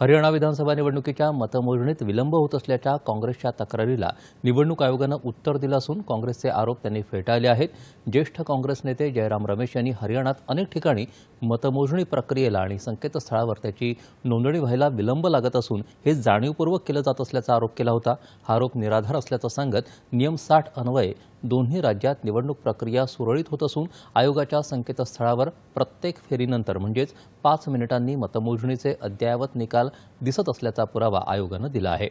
हरियाणा विधानसभा निवडणुकीच्या मतमोजणीत विलंब होत असल्याच्या काँग्रेसच्या तक्रारीला निवडणूक आयोगानं उत्तर दिलं असून काँग्रेसचे आरोप त्यांनी फेटाळले आहेत ज्येष्ठ काँग्रेस नेते जयराम रमेश यांनी हरियाणात अनेक ठिकाणी मतमोजणी प्रक्रियेला आणि संकेतस्थळावर त्याची नोंदणी व्हायला विलंब लागत असून हे जाणीवपूर्वक केलं जात असल्याचा आरोप केला होता हा आरोप निराधार असल्याचं सांगत नियम साठ अन्वये दोन्ही राज्यात निवडणूक प्रक्रिया सुरळीत होत असून आयोगाच्या संकेतस्थळावर प्रत्येक फेरीनंतर म्हणजेच पाच मिनिटांनी मतमोजणीचे अद्ययावत निकाल दिसत असल्याचा पुरावा आयोगानं दिला आहे